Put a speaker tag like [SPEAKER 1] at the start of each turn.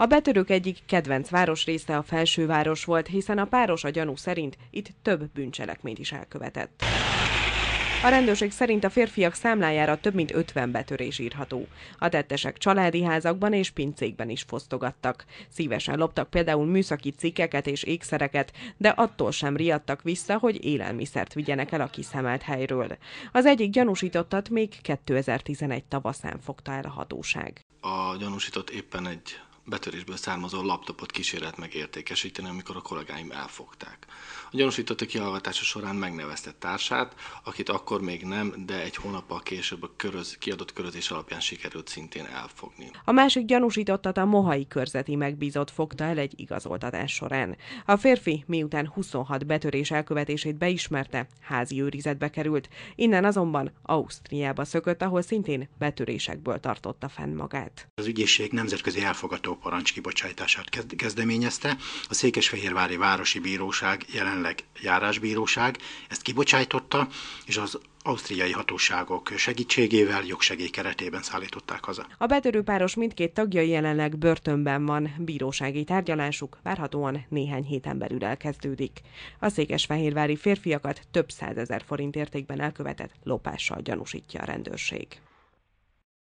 [SPEAKER 1] A betörők egyik kedvenc városrésze a felsőváros volt, hiszen a páros a gyanú szerint itt több bűncselekményt is elkövetett. A rendőrség szerint a férfiak számlájára több mint 50 betörés írható. A tettesek családi házakban és pincékben is fosztogattak. Szívesen loptak például műszaki cikkeket és ékszereket, de attól sem riadtak vissza, hogy élelmiszert vigyenek el a kiszemelt helyről. Az egyik gyanúsítottat még 2011 tavaszán fogta el a hatóság.
[SPEAKER 2] A gyanúsított éppen egy betörésből származó laptopot kísérelt megértékesíteni, amikor a kollégáim elfogták. A gyanúsított a kihallgatása során megnevezte társát, akit akkor még nem, de egy hónappal később a köröz, kiadott körözés alapján sikerült szintén elfogni.
[SPEAKER 1] A másik gyanúsítottat a mohai körzeti megbízott fogta el egy igazoltatás során. A férfi miután 26 betörés elkövetését beismerte, házi őrizetbe került, innen azonban Ausztriába szökött, ahol szintén betörésekből tartotta fenn magát.
[SPEAKER 3] Az ügyészség nemzetközi elfogató parancs kibocsátását kezdeményezte. A Székesfehérvári Városi Bíróság, jelenleg járásbíróság, ezt kibocsájtotta, és az ausztriai hatóságok segítségével jogsegély keretében szállították haza.
[SPEAKER 1] A betörő páros mindkét tagja jelenleg börtönben van, bírósági tárgyalásuk várhatóan néhány héten belül elkezdődik. A székesfehérvári férfiakat több százezer forint értékben elkövetett lopással gyanúsítja a rendőrség.